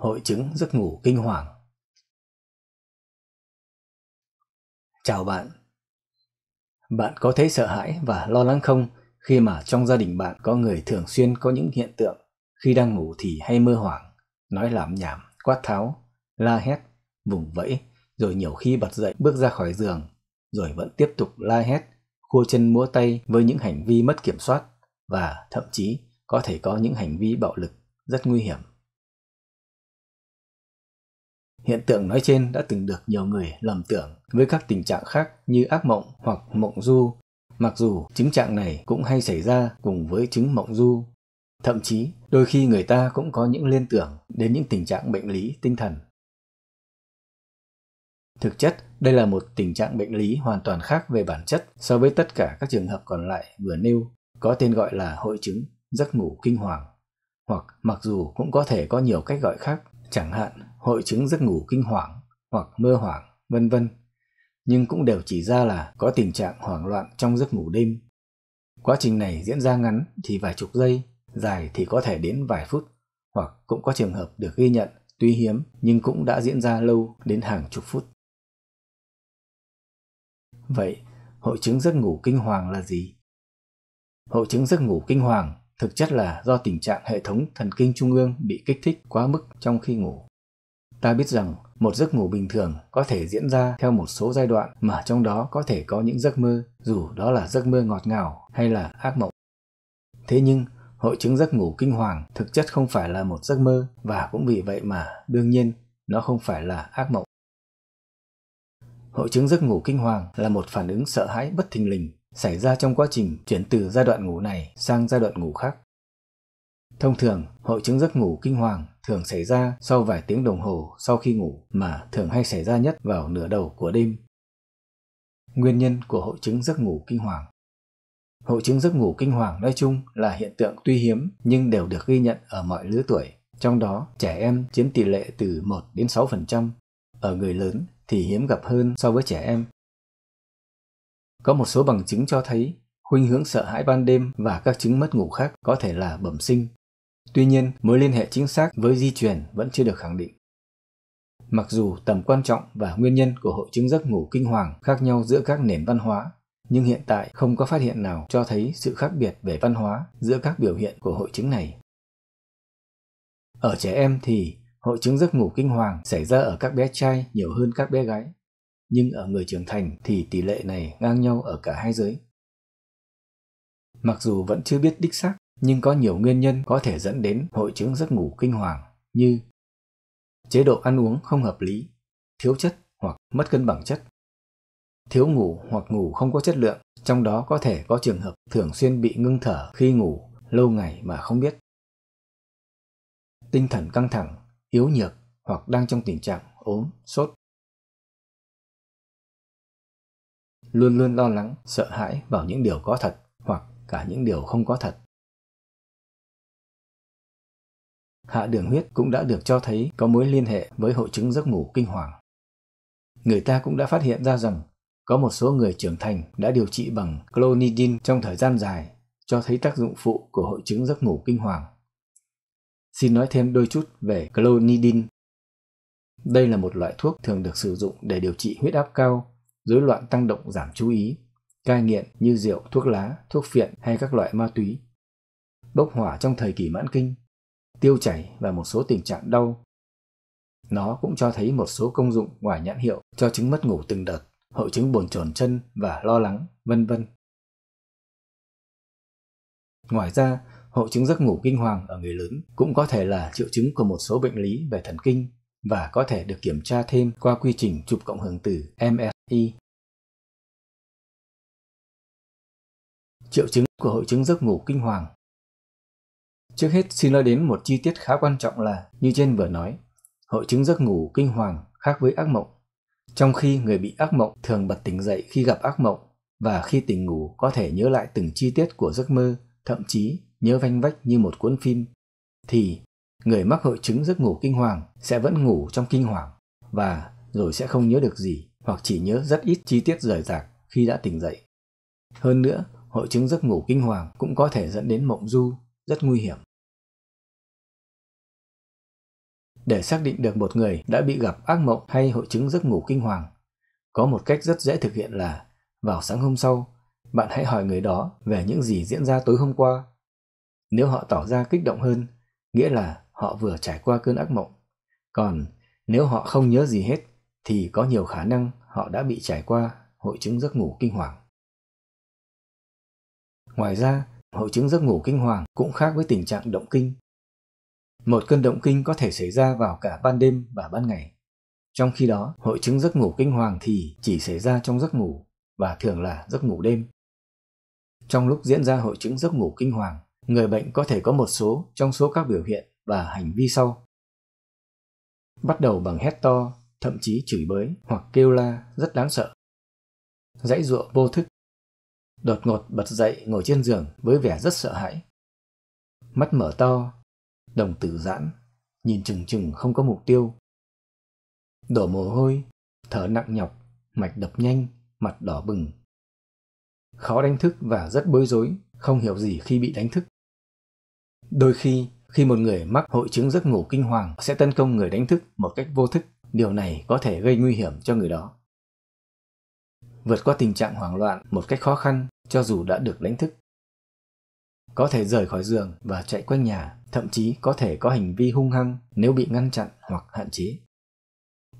hội chứng giấc ngủ kinh hoàng. Chào bạn. Bạn có thấy sợ hãi và lo lắng không khi mà trong gia đình bạn có người thường xuyên có những hiện tượng khi đang ngủ thì hay mơ hoảng, nói lảm nhảm, quát tháo, la hét, vùng vẫy, rồi nhiều khi bật dậy bước ra khỏi giường, rồi vẫn tiếp tục la hét, khua chân múa tay với những hành vi mất kiểm soát và thậm chí có thể có những hành vi bạo lực rất nguy hiểm. Hiện tượng nói trên đã từng được nhiều người lầm tưởng với các tình trạng khác như ác mộng hoặc mộng du, mặc dù chứng trạng này cũng hay xảy ra cùng với chứng mộng du. Thậm chí, đôi khi người ta cũng có những liên tưởng đến những tình trạng bệnh lý tinh thần. Thực chất, đây là một tình trạng bệnh lý hoàn toàn khác về bản chất so với tất cả các trường hợp còn lại vừa nêu, có tên gọi là hội chứng giấc ngủ kinh hoàng, hoặc mặc dù cũng có thể có nhiều cách gọi khác chẳng hạn hội chứng giấc ngủ kinh hoàng hoặc mơ hoảng, vân vân, nhưng cũng đều chỉ ra là có tình trạng hoảng loạn trong giấc ngủ đêm. Quá trình này diễn ra ngắn thì vài chục giây, dài thì có thể đến vài phút, hoặc cũng có trường hợp được ghi nhận tuy hiếm nhưng cũng đã diễn ra lâu đến hàng chục phút. Vậy, hội chứng giấc ngủ kinh hoàng là gì? Hội chứng giấc ngủ kinh hoàng thực chất là do tình trạng hệ thống thần kinh trung ương bị kích thích quá mức trong khi ngủ. Ta biết rằng một giấc ngủ bình thường có thể diễn ra theo một số giai đoạn mà trong đó có thể có những giấc mơ, dù đó là giấc mơ ngọt ngào hay là ác mộng. Thế nhưng, hội chứng giấc ngủ kinh hoàng thực chất không phải là một giấc mơ và cũng vì vậy mà đương nhiên nó không phải là ác mộng. Hội chứng giấc ngủ kinh hoàng là một phản ứng sợ hãi bất thình lình xảy ra trong quá trình chuyển từ giai đoạn ngủ này sang giai đoạn ngủ khác. Thông thường, hội chứng giấc ngủ kinh hoàng thường xảy ra sau vài tiếng đồng hồ sau khi ngủ mà thường hay xảy ra nhất vào nửa đầu của đêm. Nguyên nhân của hội chứng giấc ngủ kinh hoàng Hội chứng giấc ngủ kinh hoàng nói chung là hiện tượng tuy hiếm nhưng đều được ghi nhận ở mọi lứa tuổi, trong đó trẻ em chiếm tỷ lệ từ 1 đến 6%, ở người lớn thì hiếm gặp hơn so với trẻ em có một số bằng chứng cho thấy khuynh hướng sợ hãi ban đêm và các chứng mất ngủ khác có thể là bẩm sinh. Tuy nhiên, mối liên hệ chính xác với di truyền vẫn chưa được khẳng định. Mặc dù tầm quan trọng và nguyên nhân của hội chứng giấc ngủ kinh hoàng khác nhau giữa các nền văn hóa, nhưng hiện tại không có phát hiện nào cho thấy sự khác biệt về văn hóa giữa các biểu hiện của hội chứng này. Ở trẻ em thì hội chứng giấc ngủ kinh hoàng xảy ra ở các bé trai nhiều hơn các bé gái nhưng ở người trưởng thành thì tỷ lệ này ngang nhau ở cả hai giới. Mặc dù vẫn chưa biết đích xác, nhưng có nhiều nguyên nhân có thể dẫn đến hội chứng giấc ngủ kinh hoàng như chế độ ăn uống không hợp lý, thiếu chất hoặc mất cân bằng chất, thiếu ngủ hoặc ngủ không có chất lượng, trong đó có thể có trường hợp thường xuyên bị ngưng thở khi ngủ lâu ngày mà không biết. Tinh thần căng thẳng, yếu nhược hoặc đang trong tình trạng ốm, sốt. luôn luôn lo lắng sợ hãi vào những điều có thật hoặc cả những điều không có thật hạ đường huyết cũng đã được cho thấy có mối liên hệ với hội chứng giấc ngủ kinh hoàng người ta cũng đã phát hiện ra rằng có một số người trưởng thành đã điều trị bằng clonidin trong thời gian dài cho thấy tác dụng phụ của hội chứng giấc ngủ kinh hoàng xin nói thêm đôi chút về clonidin. đây là một loại thuốc thường được sử dụng để điều trị huyết áp cao rối loạn tăng động giảm chú ý, cai nghiện như rượu, thuốc lá, thuốc phiện hay các loại ma túy, bốc hỏa trong thời kỳ mãn kinh, tiêu chảy và một số tình trạng đau. Nó cũng cho thấy một số công dụng ngoài nhãn hiệu cho chứng mất ngủ từng đợt, hậu chứng bồn chồn chân và lo lắng, vân vân. Ngoài ra, hậu chứng giấc ngủ kinh hoàng ở người lớn cũng có thể là triệu chứng của một số bệnh lý về thần kinh và có thể được kiểm tra thêm qua quy trình chụp cộng hưởng từ MRI Y. Triệu chứng của hội chứng giấc ngủ kinh hoàng Trước hết xin nói đến một chi tiết khá quan trọng là, như trên vừa nói, hội chứng giấc ngủ kinh hoàng khác với ác mộng. Trong khi người bị ác mộng thường bật tỉnh dậy khi gặp ác mộng và khi tỉnh ngủ có thể nhớ lại từng chi tiết của giấc mơ, thậm chí nhớ vanh vách như một cuốn phim, thì người mắc hội chứng giấc ngủ kinh hoàng sẽ vẫn ngủ trong kinh hoàng và rồi sẽ không nhớ được gì hoặc chỉ nhớ rất ít chi tiết rời rạc khi đã tỉnh dậy. Hơn nữa, hội chứng giấc ngủ kinh hoàng cũng có thể dẫn đến mộng du, rất nguy hiểm. Để xác định được một người đã bị gặp ác mộng hay hội chứng giấc ngủ kinh hoàng, có một cách rất dễ thực hiện là vào sáng hôm sau, bạn hãy hỏi người đó về những gì diễn ra tối hôm qua. Nếu họ tỏ ra kích động hơn, nghĩa là họ vừa trải qua cơn ác mộng. Còn nếu họ không nhớ gì hết thì có nhiều khả năng họ đã bị trải qua hội chứng giấc ngủ kinh hoàng. Ngoài ra, hội chứng giấc ngủ kinh hoàng cũng khác với tình trạng động kinh. Một cơn động kinh có thể xảy ra vào cả ban đêm và ban ngày. Trong khi đó, hội chứng giấc ngủ kinh hoàng thì chỉ xảy ra trong giấc ngủ và thường là giấc ngủ đêm. Trong lúc diễn ra hội chứng giấc ngủ kinh hoàng, người bệnh có thể có một số trong số các biểu hiện và hành vi sau. Bắt đầu bằng hét to, thậm chí chửi bới hoặc kêu la rất đáng sợ. Dãy ruộng vô thức. Đột ngột bật dậy ngồi trên giường với vẻ rất sợ hãi. Mắt mở to, đồng tử giãn, nhìn chừng chừng không có mục tiêu. Đổ mồ hôi, thở nặng nhọc, mạch đập nhanh, mặt đỏ bừng. Khó đánh thức và rất bối rối, không hiểu gì khi bị đánh thức. Đôi khi, khi một người mắc hội chứng giấc ngủ kinh hoàng sẽ tấn công người đánh thức một cách vô thức điều này có thể gây nguy hiểm cho người đó. Vượt qua tình trạng hoảng loạn một cách khó khăn cho dù đã được đánh thức. Có thể rời khỏi giường và chạy quanh nhà, thậm chí có thể có hành vi hung hăng nếu bị ngăn chặn hoặc hạn chế.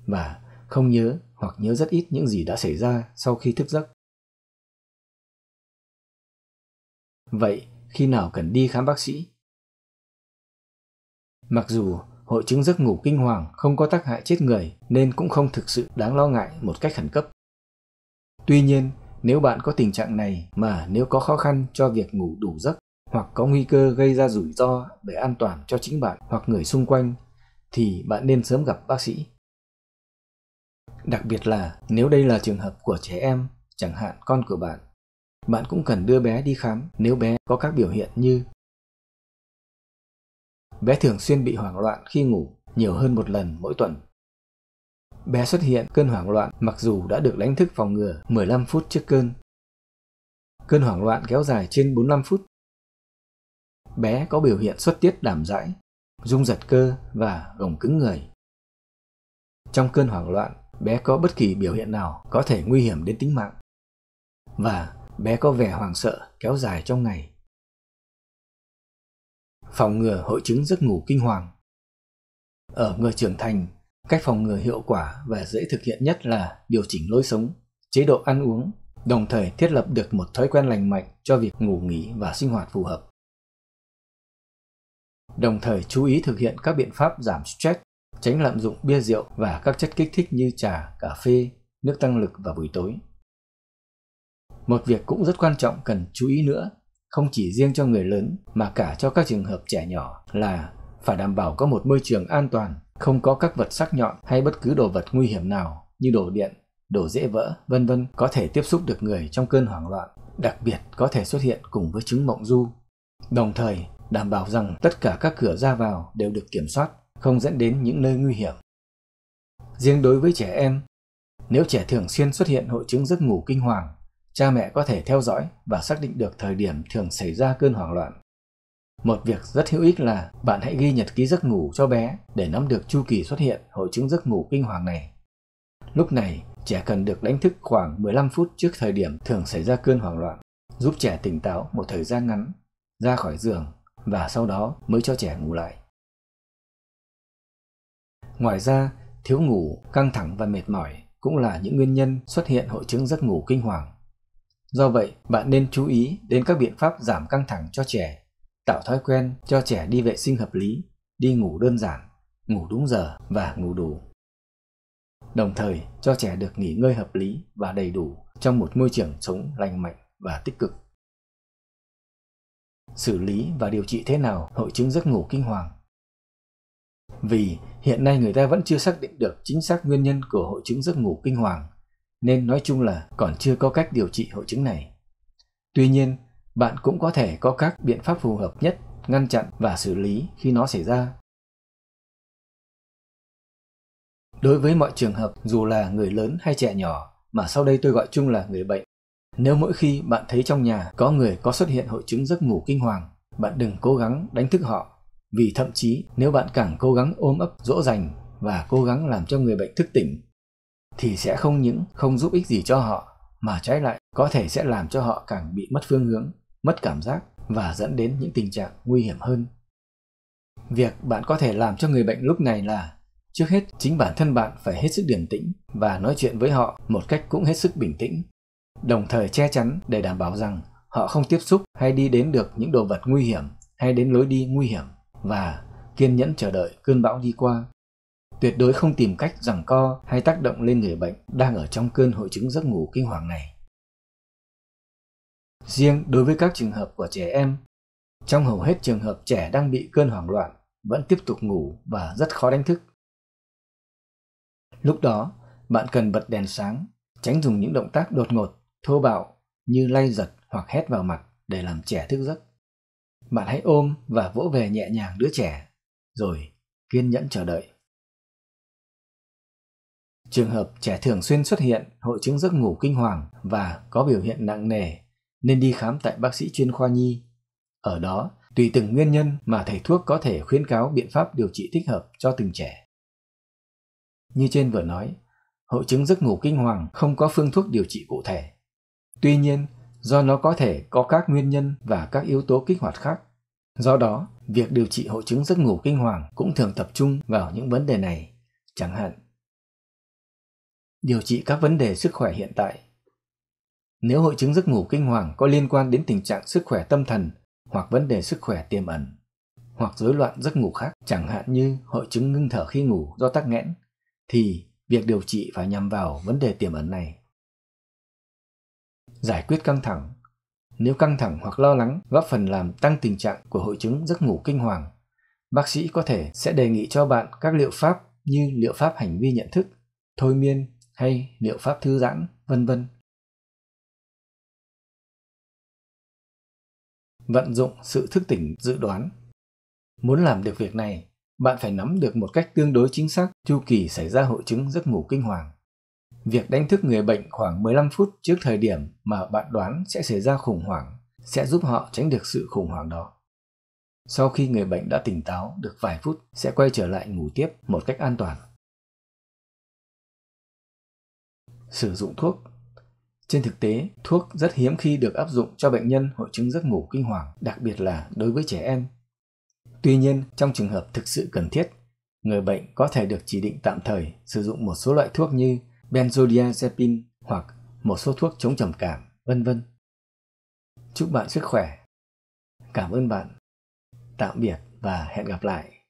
Và không nhớ hoặc nhớ rất ít những gì đã xảy ra sau khi thức giấc. Vậy, khi nào cần đi khám bác sĩ? Mặc dù hội chứng giấc ngủ kinh hoàng không có tác hại chết người nên cũng không thực sự đáng lo ngại một cách khẩn cấp. Tuy nhiên, nếu bạn có tình trạng này mà nếu có khó khăn cho việc ngủ đủ giấc hoặc có nguy cơ gây ra rủi ro về an toàn cho chính bạn hoặc người xung quanh thì bạn nên sớm gặp bác sĩ. Đặc biệt là nếu đây là trường hợp của trẻ em, chẳng hạn con của bạn, bạn cũng cần đưa bé đi khám nếu bé có các biểu hiện như Bé thường xuyên bị hoảng loạn khi ngủ nhiều hơn một lần mỗi tuần. Bé xuất hiện cơn hoảng loạn mặc dù đã được đánh thức phòng ngừa 15 phút trước cơn. Cơn hoảng loạn kéo dài trên 45 phút. Bé có biểu hiện xuất tiết đảm rãi, rung giật cơ và gồng cứng người. Trong cơn hoảng loạn, bé có bất kỳ biểu hiện nào có thể nguy hiểm đến tính mạng. Và bé có vẻ hoảng sợ kéo dài trong ngày phòng ngừa hội chứng giấc ngủ kinh hoàng. Ở người trưởng thành, cách phòng ngừa hiệu quả và dễ thực hiện nhất là điều chỉnh lối sống, chế độ ăn uống, đồng thời thiết lập được một thói quen lành mạnh cho việc ngủ nghỉ và sinh hoạt phù hợp. Đồng thời chú ý thực hiện các biện pháp giảm stress, tránh lạm dụng bia rượu và các chất kích thích như trà, cà phê, nước tăng lực vào buổi tối. Một việc cũng rất quan trọng cần chú ý nữa không chỉ riêng cho người lớn mà cả cho các trường hợp trẻ nhỏ là phải đảm bảo có một môi trường an toàn, không có các vật sắc nhọn hay bất cứ đồ vật nguy hiểm nào như đồ điện, đồ dễ vỡ, vân vân có thể tiếp xúc được người trong cơn hoảng loạn, đặc biệt có thể xuất hiện cùng với chứng mộng du. Đồng thời, đảm bảo rằng tất cả các cửa ra vào đều được kiểm soát, không dẫn đến những nơi nguy hiểm. Riêng đối với trẻ em, nếu trẻ thường xuyên xuất hiện hội chứng giấc ngủ kinh hoàng cha mẹ có thể theo dõi và xác định được thời điểm thường xảy ra cơn hoảng loạn. Một việc rất hữu ích là bạn hãy ghi nhật ký giấc ngủ cho bé để nắm được chu kỳ xuất hiện hội chứng giấc ngủ kinh hoàng này. Lúc này, trẻ cần được đánh thức khoảng 15 phút trước thời điểm thường xảy ra cơn hoảng loạn, giúp trẻ tỉnh táo một thời gian ngắn, ra khỏi giường và sau đó mới cho trẻ ngủ lại. Ngoài ra, thiếu ngủ, căng thẳng và mệt mỏi cũng là những nguyên nhân xuất hiện hội chứng giấc ngủ kinh hoàng. Do vậy, bạn nên chú ý đến các biện pháp giảm căng thẳng cho trẻ, tạo thói quen cho trẻ đi vệ sinh hợp lý, đi ngủ đơn giản, ngủ đúng giờ và ngủ đủ. Đồng thời, cho trẻ được nghỉ ngơi hợp lý và đầy đủ trong một môi trường sống lành mạnh và tích cực. Xử lý và điều trị thế nào hội chứng giấc ngủ kinh hoàng? Vì hiện nay người ta vẫn chưa xác định được chính xác nguyên nhân của hội chứng giấc ngủ kinh hoàng nên nói chung là còn chưa có cách điều trị hội chứng này. Tuy nhiên, bạn cũng có thể có các biện pháp phù hợp nhất ngăn chặn và xử lý khi nó xảy ra. Đối với mọi trường hợp dù là người lớn hay trẻ nhỏ mà sau đây tôi gọi chung là người bệnh, nếu mỗi khi bạn thấy trong nhà có người có xuất hiện hội chứng giấc ngủ kinh hoàng, bạn đừng cố gắng đánh thức họ, vì thậm chí nếu bạn càng cố gắng ôm ấp dỗ dành và cố gắng làm cho người bệnh thức tỉnh thì sẽ không những không giúp ích gì cho họ mà trái lại có thể sẽ làm cho họ càng bị mất phương hướng, mất cảm giác và dẫn đến những tình trạng nguy hiểm hơn. Việc bạn có thể làm cho người bệnh lúc này là trước hết chính bản thân bạn phải hết sức điềm tĩnh và nói chuyện với họ một cách cũng hết sức bình tĩnh, đồng thời che chắn để đảm bảo rằng họ không tiếp xúc hay đi đến được những đồ vật nguy hiểm hay đến lối đi nguy hiểm và kiên nhẫn chờ đợi cơn bão đi qua tuyệt đối không tìm cách giằng co hay tác động lên người bệnh đang ở trong cơn hội chứng giấc ngủ kinh hoàng này. Riêng đối với các trường hợp của trẻ em, trong hầu hết trường hợp trẻ đang bị cơn hoảng loạn vẫn tiếp tục ngủ và rất khó đánh thức. Lúc đó, bạn cần bật đèn sáng, tránh dùng những động tác đột ngột, thô bạo như lay giật hoặc hét vào mặt để làm trẻ thức giấc. Bạn hãy ôm và vỗ về nhẹ nhàng đứa trẻ, rồi kiên nhẫn chờ đợi Trường hợp trẻ thường xuyên xuất hiện hội chứng giấc ngủ kinh hoàng và có biểu hiện nặng nề nên đi khám tại bác sĩ chuyên khoa nhi. Ở đó, tùy từng nguyên nhân mà thầy thuốc có thể khuyến cáo biện pháp điều trị thích hợp cho từng trẻ. Như trên vừa nói, hội chứng giấc ngủ kinh hoàng không có phương thuốc điều trị cụ thể. Tuy nhiên, do nó có thể có các nguyên nhân và các yếu tố kích hoạt khác. Do đó, việc điều trị hội chứng giấc ngủ kinh hoàng cũng thường tập trung vào những vấn đề này, chẳng hạn điều trị các vấn đề sức khỏe hiện tại. Nếu hội chứng giấc ngủ kinh hoàng có liên quan đến tình trạng sức khỏe tâm thần hoặc vấn đề sức khỏe tiềm ẩn, hoặc rối loạn giấc ngủ khác chẳng hạn như hội chứng ngưng thở khi ngủ do tắc nghẽn, thì việc điều trị phải nhằm vào vấn đề tiềm ẩn này. Giải quyết căng thẳng Nếu căng thẳng hoặc lo lắng góp phần làm tăng tình trạng của hội chứng giấc ngủ kinh hoàng, bác sĩ có thể sẽ đề nghị cho bạn các liệu pháp như liệu pháp hành vi nhận thức, thôi miên, hay liệu pháp thư giãn, vân vân. Vận dụng sự thức tỉnh dự đoán. Muốn làm được việc này, bạn phải nắm được một cách tương đối chính xác chu kỳ xảy ra hội chứng giấc ngủ kinh hoàng. Việc đánh thức người bệnh khoảng 15 phút trước thời điểm mà bạn đoán sẽ xảy ra khủng hoảng sẽ giúp họ tránh được sự khủng hoảng đó. Sau khi người bệnh đã tỉnh táo được vài phút sẽ quay trở lại ngủ tiếp một cách an toàn. sử dụng thuốc. Trên thực tế, thuốc rất hiếm khi được áp dụng cho bệnh nhân hội chứng giấc ngủ kinh hoàng, đặc biệt là đối với trẻ em. Tuy nhiên, trong trường hợp thực sự cần thiết, người bệnh có thể được chỉ định tạm thời sử dụng một số loại thuốc như benzodiazepine hoặc một số thuốc chống trầm cảm, vân vân. Chúc bạn sức khỏe. Cảm ơn bạn. Tạm biệt và hẹn gặp lại.